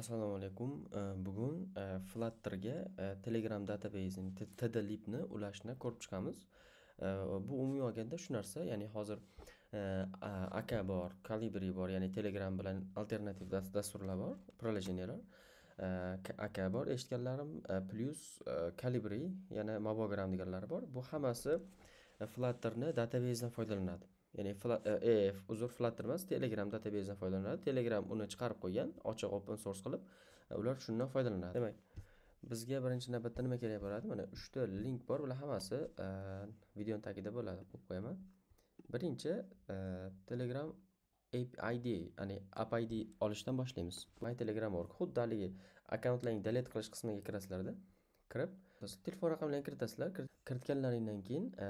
assalomu alaykum e, bugun e, flatterga e, telegram databasini tdlibni ulashni ko'rib chiqamiz bu umumiy olganda shu narsa ya'ni hozir aka bor kalibri bor ya'ni telegram bilan alternativ dasturlar bor приложениялар aka bor eshitganlarim plyus kalibri yana mobogram deganlari bor bu hammasi E, flutterni databasedan foydalanadi ya'ni e, e uzr flutter emas telegram databasedan foydalanadi telegram uni chiqarib qo'ygan ochiq open source qilib e, ular shundan foydalanadi demak bizga birinchi navbatda nima kerak bo'ladi mana uchta link bor bular hammasi videoni tagida bo'ladi qo'yib qo'yaman birinchi telegram id ya'ni app id olishdan boshlaymiz my telegram org xuddi haligi akkauntlarni delete qilish qismiga kirasizlarda kirib telefon raqamlarini kiritasizlar kiritganlaringdan keyin e,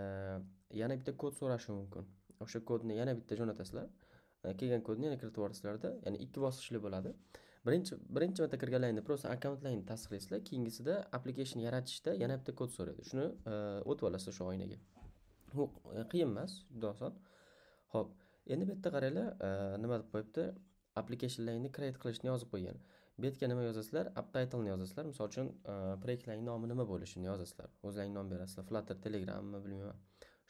yana bitta kod so'rashi mumkin o'sha kodni yana bitta jo'natasizlar e, kelgan kodni yana kiritib yuborasizlarda ya'ni ikki bosqichli bo'ladi birinchi birinchi marta kirganlaringda просто akkauntlaringni tasdiqlaysizlar keyingisida application yaratishda yana bitta kod so'raydi shuni e, o'tib olasiz o'sha oynaga u qiyin emas juda oson ho'p endi bu yerda qaranglar nima deb qo'yibdi applicationlaringni create qilishni yozib qo'ygan betga nima yozasizlar uptitlni yozasizlar misol uchun proyektlarning e, nomi nima bo'lishini yozasizlar o'zlaring nom berasizlar flutter telegrammi bilmayman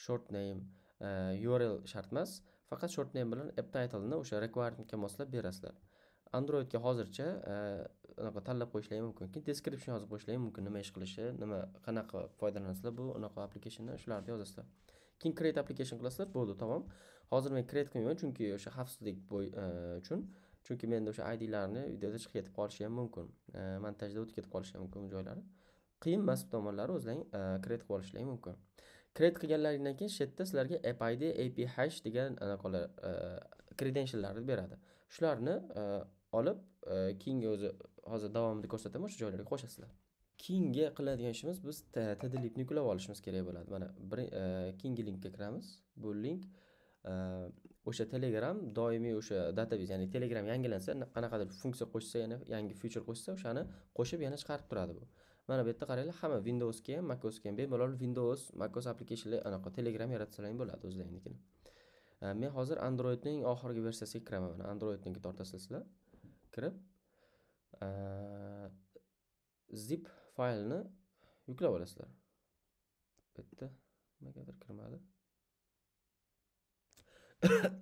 short name e, url shart emas faqat short name bilan ni o'sha requirementga moslab berasizlar androidga hozircha anaqa e, tanlab qo'yishlari mumkin keyin description yozib qo'yishlari mumkin nima ish qilishi nima qanaqa foydalanasizlar bu anaqa applicationni shularni yozasizlar keyin create application qilasizlar bo'ldi tamom hozir men create qilmayman chunki o'sha xavfsizlik uchun chunki menda o'sha idlarni videoda chiqib ketib qolishi ham mumkin montajda o'tib ketib qolishi ham mumkin bu joylari qiyin emas bu tomonlari o'zlaring kredit e, qilib olishlaring mumkin kredit qilganlaringdan keyin shu yerda sizlarga app id ap hash degan anaqalar e, credentiallarni beradi shularni e, olib keyingi o'zi hozir davomida ko'rsataman shu joylarga qo'shasizlar keyingi qiladigan ishimiz biz tdlipni yuklab olishimiz kerak bo'ladi mana bir keyingi linkka kiramiz bu link o'sha telegram doimiy o'sha database ya'ni telegram yangilansa qanaqadir funksiya qo'shsa yana yangi feature qo'shsa o'shani qo'shib yana chiqarib turadi bu mana bu yerda qaranglar hamma windowsga ham macosga ham bemalol windows macos applicationlar anaqa telegram yaratsalar ham bo'ladi o'zlaringnikini men hozir androidning oxirgi versiyasiga kiraman mana androidniki tortasizlar sizlar kirib zip faylni yuklab olasizlar bu yerda nimagadir kirmadi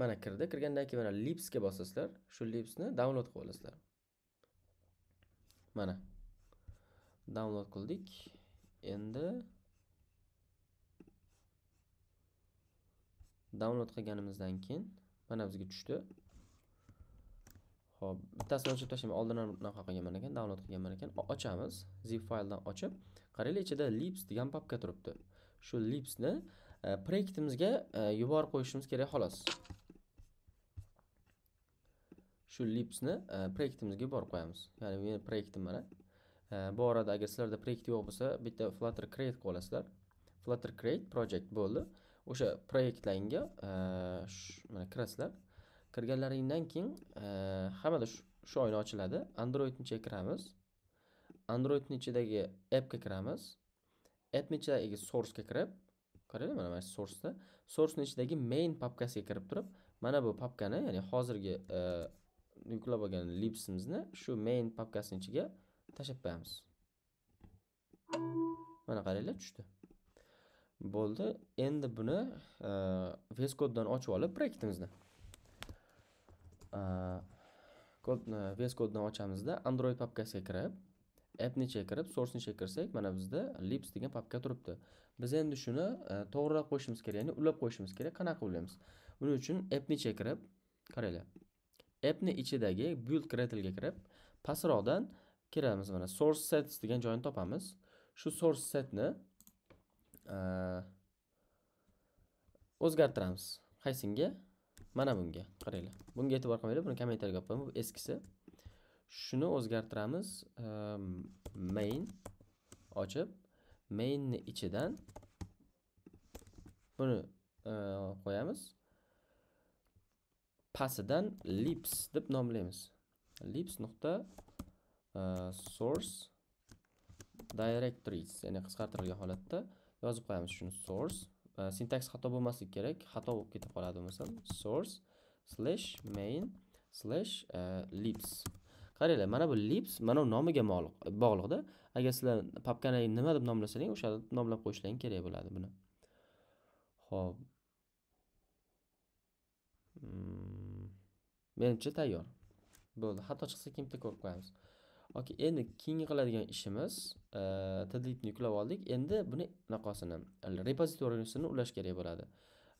mana kirdi kirgandan keyin mana lipsga bosasizlar shu lipsni download qilib olasizlar mana download qildik endi download qilganimizdan keyin mana bizga tushdi ho'p bittasini o'chirib tashlayman oldin ham bunaqa qilganman ekan download qilganman ekan ochamiz zip fayldan ochib qaranglar ichida lips degan papka turibdi shu lipsni e, proyektimizga e, yuborib qo'yishimiz kerak xolos shu lipsni e, proyektimizga yuborib qo'yamiz ya'ni meni proyektim mana bu orada agar sizlarda proyekt yo'q bo'lsa bitta flutter create qilib olasizlar flutter create project bo'ldi o'sha proyektlangga mana kirasizlar kirganlaringdan keyin hammada shu oyna ochiladi ichiga kiramiz androidni ichidagi appga kiramiz admin ichidagi sourcega kirib qaranglar mana mana shu sourceda sourceni ichidagi main papkasiga kirib turib mana bu papkani ya'ni hozirgi e, yuklab olgan libsimizni shu main papkasini ichiga tashlab qo'yamiz mana qaranglar tushdi bo'ldi endi buni e, vs codedan ochib olib proyektimizni e, vs codedan ochamizda android papkasiga kirib appni kirib sourceni chekirsak mana bizda lips degan papka turibdi biz endi shuni e, to'g'ri qo'yishimiz kerak ya'ni ulab qo'yishimiz kerak qanaqa ulaymiz buning uchun appni kirib qaranglar appni ichidagi build ga kirib pastroqdan kiramiz mana source sets degan joyini topamiz shu source setni e, o'zgartiramiz qaysinga mana bunga qaranglar bunga e'tibor qilmanglar buni kommentariyga qo'yaman bu eskisi shuni o'zgartiramiz ehm, main ochib mainni ichidan buni e, qo'yamiz pastidan lips deb nomlaymiz lips nuqta e, source directories ya'ni qisqartirilgan holatda yozib qo'yamiz shuni source e, sintaks xato bo'lmasligi kerak xato bo'lib ketib qoladi bo'lmasam source slash main slash lips qaranglar mana bu lips mana bu nomiga bog'liqda agar sizlar papkani nima deb nomlasangiz o'sha deb nomlab qo'yishlaring kerak bo'ladi buni ho'p hmm. menimcha tayyor bo'ldi xato chiqsa kimda ko'rib qo'yamiz oke endi keyingi qiladigan ishimiz e, tdlibni yuklab oldik endi buni anaqasini repozitoriysini ulash kerak bo'ladi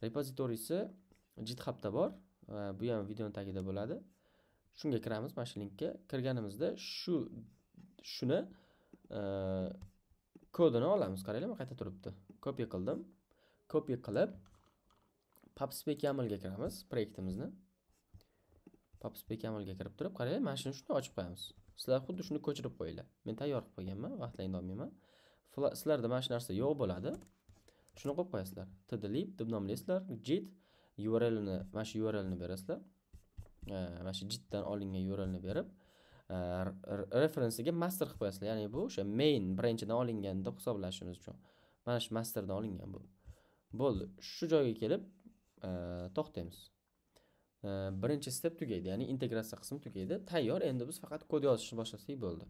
repozitoriysi githubda bor e, bu ham videoni tagida bo'ladi shunga kiramiz mana shu linkka kirganimizda shu shuni e, kodini olamiz qaranglar qayta turibdi kopiya qildim kopiya qilib papspek yamlga kiramiz proyektimizni papspek yamlga kirib turib qaranglar mana shuni shunday ochib qo'yamiz sizlar xuddi shuni ko'chirib qo'yinglar men tayyor qilib qo'yganman vaqtlaringni olmayman sizlarda mana shu narsa yo'q bo'ladi shuni qo'yib qo'yasizlar td deb nomlaysizlar jit urlni mana shu urlni berasizlar mana shu jitdan olingan urlni berib referensiga master qilib qo'yasizlar ya'ni bu o'sha main birinchidan olingan deb hisoblashimiz uchun mana shu masterdan olingan bu bo'ldi shu joyga kelib to'xtaymiz birinchi step tugaydi ya'ni integratsiya qismi tugaydi tayyor endi biz faqat kod yozishni boshlasak bo'ldi